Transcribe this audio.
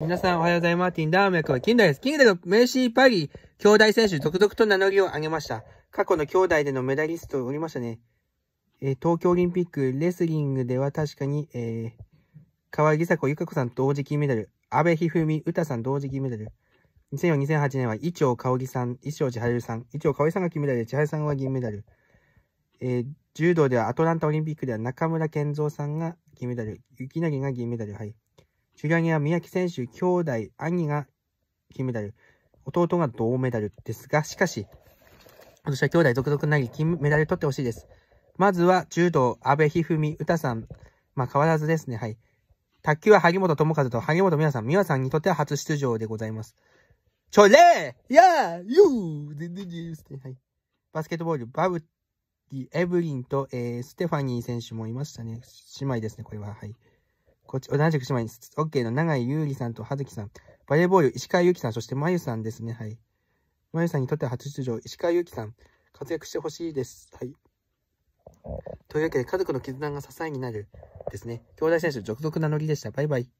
皆さんおはようございます。ティンダーメイクは金田です。金田の名シーパリ、兄弟選手続々と名乗りを上げました。過去の兄弟でのメダリストおりましたね。えー、東京オリンピック、レスリングでは確かに、えー、河合梨紗子、ゆか子さん同時金メダル。安倍一二三、詩さん同時金メダル。2004、2008年は、伊調香織さん、伊調千春さん、伊調香織さんが金メダルで、千春さんは銀メダル。えー、柔道ではアトランタオリンピックでは中村健三さんが銀メダル、雪成が銀メダル、はい。チュギャゲは宮城選手、兄弟、兄が金メダル、弟が銅メダルですが、しかし、今年は兄弟続々投げ金メダル取ってほしいです。まずは柔道、阿部一二三、詩さん、まあ変わらずですね、はい。卓球は萩本智和と萩本美和さん、美和さんにとっては初出場でございます。ちょれーヤーユー全然自由ですね。はい。バスケットボール、バブティ、エブリンと、えー、ステファニー選手もいましたね。姉妹ですね、これは。はい。こっち、同じく姉オに、ケーの永井優里さんと葉月さん、バレーボール、石川祐希さん、そして真由さんですね。はい。真由さんにとっては初出場、石川祐希さん、活躍してほしいです。はい。というわけで、家族の絆が支えになるですね。兄弟選手、続々なノリでした。バイバイ。